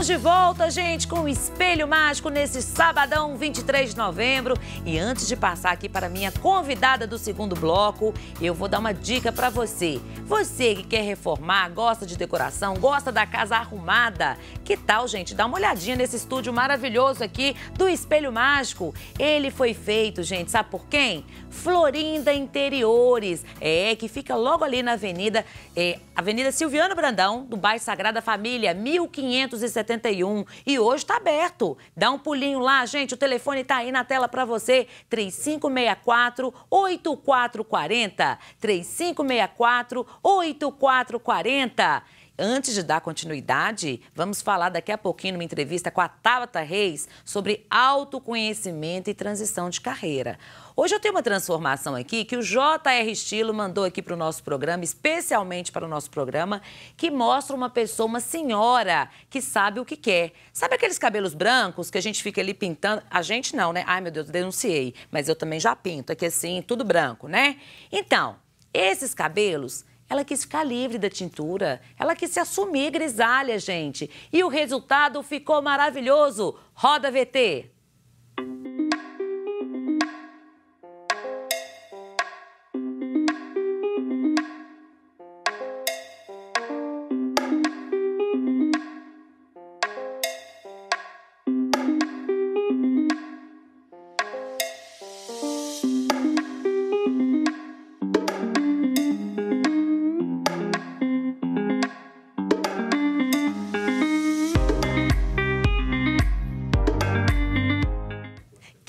Estamos de volta, gente, com o Espelho Mágico nesse sabadão 23 de novembro. E antes de passar aqui para minha convidada do segundo bloco, eu vou dar uma dica para você. Você que quer reformar, gosta de decoração, gosta da casa arrumada, que tal, gente, dar uma olhadinha nesse estúdio maravilhoso aqui do Espelho Mágico? Ele foi feito, gente, sabe por quem? Florinda Interiores, é, que fica logo ali na Avenida, é, Avenida Silviano Brandão, do bairro Sagrada Família, 1570 71. E hoje está aberto. Dá um pulinho lá, gente. O telefone está aí na tela para você. 3564-8440. 3564-8440. Antes de dar continuidade, vamos falar daqui a pouquinho numa entrevista com a Tabata Reis sobre autoconhecimento e transição de carreira. Hoje eu tenho uma transformação aqui que o JR Estilo mandou aqui para o nosso programa, especialmente para o nosso programa, que mostra uma pessoa, uma senhora, que sabe o que quer. Sabe aqueles cabelos brancos que a gente fica ali pintando? A gente não, né? Ai, meu Deus, denunciei. Mas eu também já pinto aqui assim, tudo branco, né? Então, esses cabelos ela quis ficar livre da tintura, ela quis se assumir grisalha, gente. E o resultado ficou maravilhoso. Roda VT!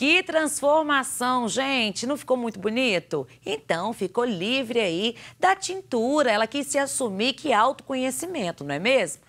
Que transformação, gente! Não ficou muito bonito? Então, ficou livre aí da tintura. Ela quis se assumir que é autoconhecimento, não é mesmo?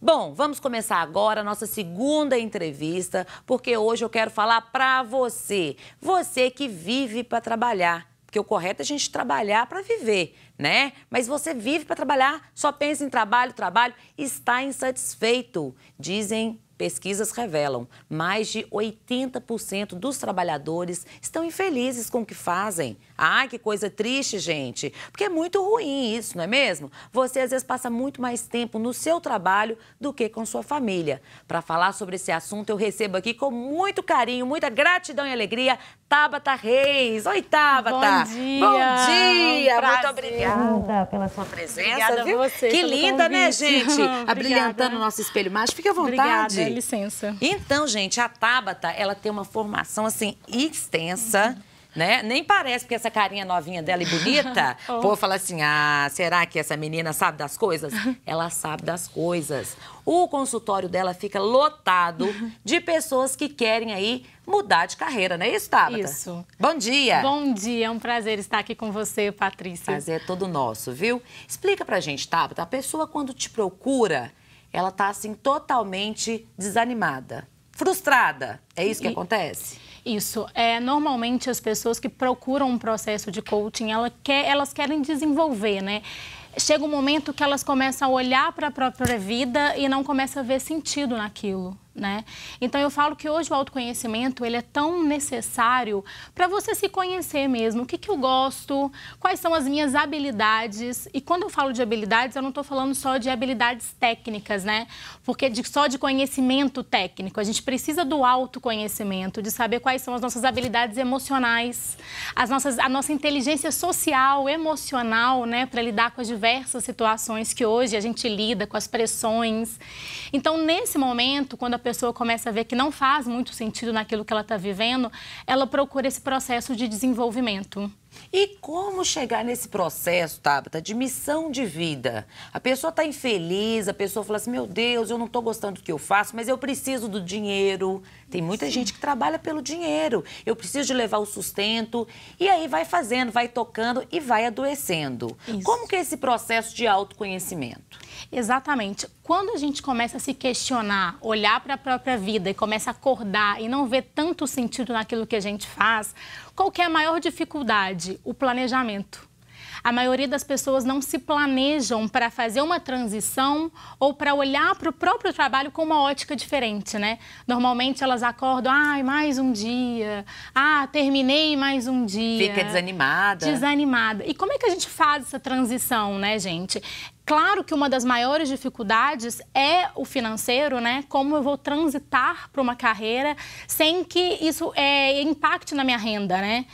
Bom, vamos começar agora a nossa segunda entrevista, porque hoje eu quero falar para você, você que vive para trabalhar. Porque o correto é a gente trabalhar para viver, né? Mas você vive para trabalhar, só pensa em trabalho, trabalho, está insatisfeito. Dizem Pesquisas revelam mais de 80% dos trabalhadores estão infelizes com o que fazem. Ai, que coisa triste, gente. Porque é muito ruim isso, não é mesmo? Você às vezes passa muito mais tempo no seu trabalho do que com sua família. Para falar sobre esse assunto, eu recebo aqui com muito carinho, muita gratidão e alegria, Tabata Reis. Oi, Tabata. Bom dia. Bom dia. Um muito obrigada pela sua presença. Obrigada viu? a você. Que linda, né, convite. né, gente? Abrilhantando o nosso espelho mágico. Fique à vontade. Obrigada, licença. Então, gente, a Tabata, ela tem uma formação assim extensa. Uhum né? Nem parece, porque essa carinha novinha dela e bonita, o oh. povo fala assim, ah, será que essa menina sabe das coisas? Ela sabe das coisas. O consultório dela fica lotado de pessoas que querem aí mudar de carreira, não é isso, Tabata? Isso. Bom dia. Bom dia, é um prazer estar aqui com você, Patrícia. Prazer é todo nosso, viu? Explica pra gente, Tabata, a pessoa quando te procura, ela tá assim totalmente desanimada, frustrada. É isso que e... acontece? Isso. É, normalmente as pessoas que procuram um processo de coaching, ela quer, elas querem desenvolver, né? Chega um momento que elas começam a olhar para a própria vida e não começam a ver sentido naquilo. Né? Então eu falo que hoje o autoconhecimento ele é tão necessário para você se conhecer mesmo. O que, que eu gosto? Quais são as minhas habilidades? E quando eu falo de habilidades, eu não estou falando só de habilidades técnicas, né? Porque de, só de conhecimento técnico. A gente precisa do autoconhecimento, de saber quais são as nossas habilidades emocionais, as nossas, a nossa inteligência social, emocional, né? Para lidar com as diversas situações que hoje a gente lida, com as pressões. Então nesse momento, quando a pessoa começa a ver que não faz muito sentido naquilo que ela está vivendo, ela procura esse processo de desenvolvimento. E como chegar nesse processo, Tabata, de missão de vida? A pessoa está infeliz, a pessoa fala assim: meu Deus, eu não estou gostando do que eu faço, mas eu preciso do dinheiro, tem muita Sim. gente que trabalha pelo dinheiro. Eu preciso de levar o sustento. E aí vai fazendo, vai tocando e vai adoecendo. Isso. Como que é esse processo de autoconhecimento? Exatamente. Quando a gente começa a se questionar, olhar para a própria vida e começa a acordar e não ver tanto sentido naquilo que a gente faz, qual que é a maior dificuldade? O planejamento. A maioria das pessoas não se planejam para fazer uma transição ou para olhar para o próprio trabalho com uma ótica diferente, né? Normalmente elas acordam, ai, ah, mais um dia, ah, terminei mais um dia. Fica desanimada. Desanimada. E como é que a gente faz essa transição, né, gente? Claro que uma das maiores dificuldades é o financeiro, né? Como eu vou transitar para uma carreira sem que isso é, impacte na minha renda, né?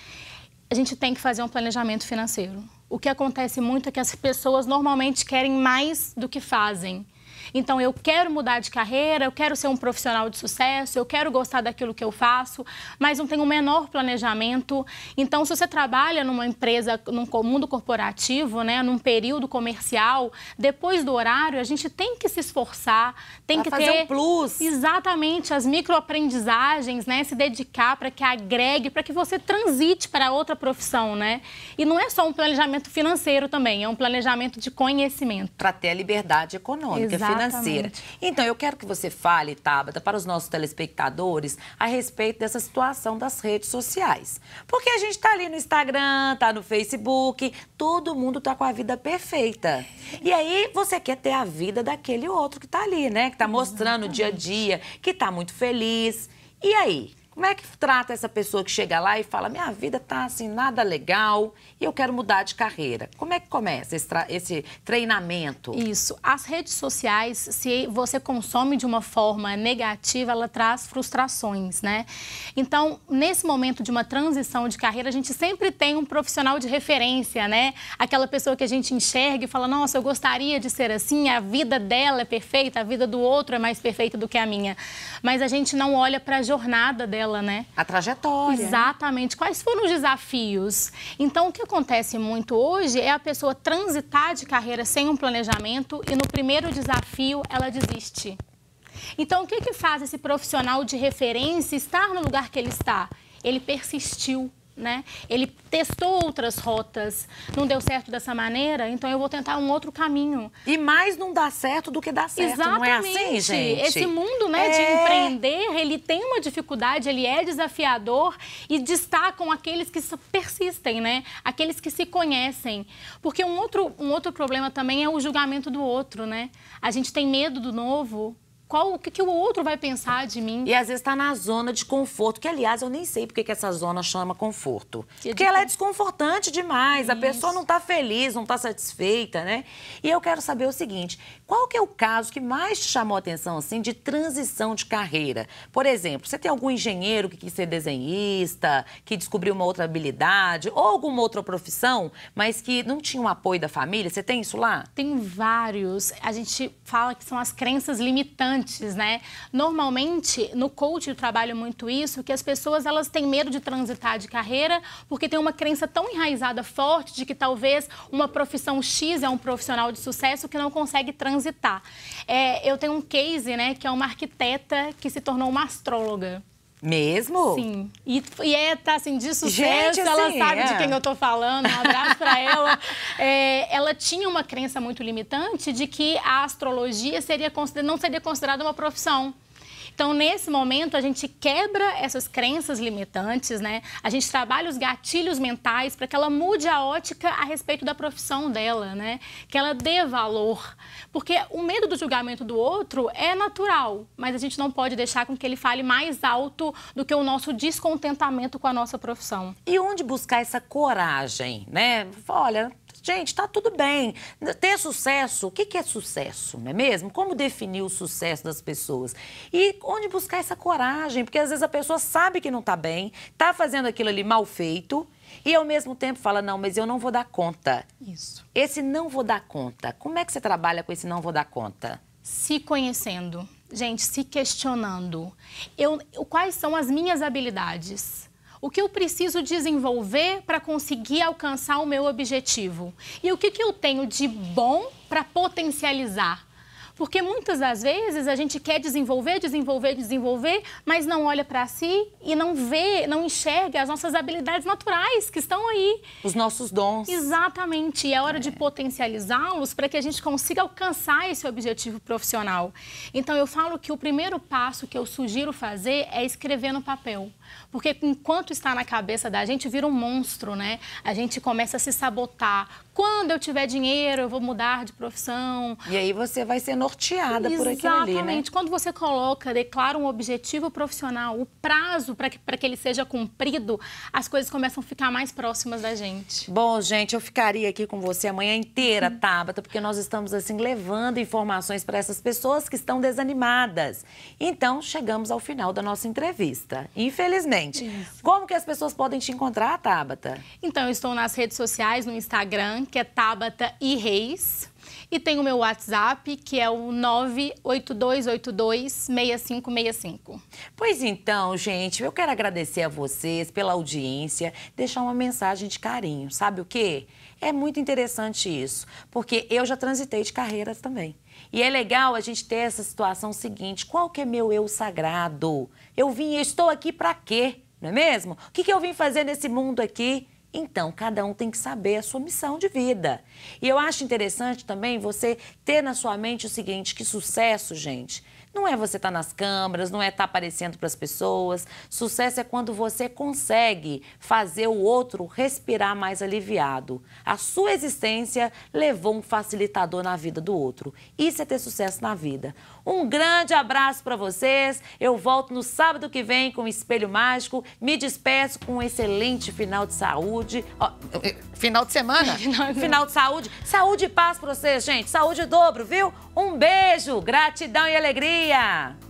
A gente tem que fazer um planejamento financeiro o que acontece muito é que as pessoas normalmente querem mais do que fazem. Então, eu quero mudar de carreira, eu quero ser um profissional de sucesso, eu quero gostar daquilo que eu faço, mas não tenho o menor planejamento. Então, se você trabalha numa empresa, num mundo corporativo, né, num período comercial, depois do horário, a gente tem que se esforçar, tem pra que fazer ter... um plus. Exatamente, as microaprendizagens, né, se dedicar para que agregue, para que você transite para outra profissão, né? E não é só um planejamento financeiro também, é um planejamento de conhecimento. Para ter a liberdade econômica, Exatamente financeira. Então, eu quero que você fale, Tabata, para os nossos telespectadores a respeito dessa situação das redes sociais. Porque a gente está ali no Instagram, está no Facebook, todo mundo está com a vida perfeita. E aí, você quer ter a vida daquele outro que está ali, né? Que está mostrando Exatamente. o dia a dia, que está muito feliz. E aí? Como é que trata essa pessoa que chega lá e fala: minha vida tá assim, nada legal e eu quero mudar de carreira? Como é que começa esse, esse treinamento? Isso. As redes sociais, se você consome de uma forma negativa, ela traz frustrações, né? Então, nesse momento de uma transição de carreira, a gente sempre tem um profissional de referência, né? Aquela pessoa que a gente enxerga e fala: nossa, eu gostaria de ser assim, a vida dela é perfeita, a vida do outro é mais perfeita do que a minha. Mas a gente não olha para a jornada dela dela, né? A trajetória. Exatamente. Quais foram os desafios? Então, o que acontece muito hoje é a pessoa transitar de carreira sem um planejamento e no primeiro desafio ela desiste. Então, o que, que faz esse profissional de referência estar no lugar que ele está? Ele persistiu né? Ele testou outras rotas, não deu certo dessa maneira, então eu vou tentar um outro caminho. E mais não dá certo do que dá certo, Exatamente. não é assim, gente? Esse mundo, né, é... de empreender, ele tem uma dificuldade, ele é desafiador e destacam aqueles que persistem, né? Aqueles que se conhecem. Porque um outro, um outro problema também é o julgamento do outro, né? A gente tem medo do novo, qual o que, que, o outro vai pensar de mim. E às vezes está na zona de conforto, que aliás eu nem sei porque que essa zona chama conforto. Que porque é de... ela é desconfortante demais, Isso. a pessoa não está feliz, não está satisfeita, né? E eu quero saber o seguinte, qual que é o caso que mais te chamou a atenção, assim, de transição de carreira? Por exemplo, você tem algum engenheiro que quis ser desenhista, que descobriu uma outra habilidade, ou alguma outra profissão, mas que não tinha um apoio da família? Você tem isso lá? Tem vários. A gente fala que são as crenças limitantes antes, né? Normalmente, no coaching eu trabalho muito isso, que as pessoas elas têm medo de transitar de carreira porque tem uma crença tão enraizada forte de que talvez uma profissão X é um profissional de sucesso que não consegue transitar. É, eu tenho um case, né, que é uma arquiteta que se tornou uma astróloga. Mesmo? Sim. E, e é, tá assim, de sucesso, Gente, assim, ela sabe é. de quem eu tô falando, um abraço pra ela. É, ela tinha uma crença muito limitante de que a astrologia seria, não seria considerada uma profissão. Então, nesse momento, a gente quebra essas crenças limitantes, né? A gente trabalha os gatilhos mentais para que ela mude a ótica a respeito da profissão dela, né? Que ela dê valor. Porque o medo do julgamento do outro é natural, mas a gente não pode deixar com que ele fale mais alto do que o nosso descontentamento com a nossa profissão. E onde buscar essa coragem, né? Olha, Gente, tá tudo bem. Ter sucesso, o que, que é sucesso, não é mesmo? Como definir o sucesso das pessoas? E onde buscar essa coragem? Porque às vezes a pessoa sabe que não tá bem, tá fazendo aquilo ali mal feito, e ao mesmo tempo fala: não, mas eu não vou dar conta. Isso. Esse não vou dar conta. Como é que você trabalha com esse não vou dar conta? Se conhecendo, gente, se questionando. Eu, quais são as minhas habilidades? o que eu preciso desenvolver para conseguir alcançar o meu objetivo e o que, que eu tenho de bom para potencializar. Porque muitas das vezes a gente quer desenvolver, desenvolver, desenvolver, mas não olha para si e não vê, não enxerga as nossas habilidades naturais que estão aí. Os nossos dons. Exatamente. E é hora é. de potencializá-los para que a gente consiga alcançar esse objetivo profissional. Então eu falo que o primeiro passo que eu sugiro fazer é escrever no papel. Porque enquanto está na cabeça da gente, vira um monstro, né? A gente começa a se sabotar. Quando eu tiver dinheiro, eu vou mudar de profissão. E aí você vai ser norteada Exatamente. por aquilo ali, né? Quando você coloca, declara um objetivo profissional, o prazo para que, que ele seja cumprido, as coisas começam a ficar mais próximas da gente. Bom, gente, eu ficaria aqui com você a manhã inteira, hum. Tabata, porque nós estamos, assim, levando informações para essas pessoas que estão desanimadas. Então, chegamos ao final da nossa entrevista, infelizmente. Isso. Como que as pessoas podem te encontrar, Tabata? Então, eu estou nas redes sociais, no Instagram, que é Tabata e Reis. E tem o meu WhatsApp, que é o 982826565. Pois então, gente, eu quero agradecer a vocês pela audiência, deixar uma mensagem de carinho. Sabe o quê? É muito interessante isso, porque eu já transitei de carreiras também. E é legal a gente ter essa situação seguinte: qual que é meu eu sagrado? Eu vim, eu estou aqui para quê? Não é mesmo? O que, que eu vim fazer nesse mundo aqui? Então, cada um tem que saber a sua missão de vida. E eu acho interessante também você ter na sua mente o seguinte: que sucesso, gente, não é você estar tá nas câmeras, não é estar tá aparecendo para as pessoas. Sucesso é quando você consegue fazer o outro respirar mais aliviado. A sua existência levou um facilitador na vida do outro. Isso é ter sucesso na vida. Um grande abraço para vocês. Eu volto no sábado que vem com o Espelho Mágico. Me despeço com um excelente final de saúde. final de semana? final de saúde. Saúde e paz para vocês, gente. Saúde dobro, viu? Um beijo, gratidão e alegria. 啊！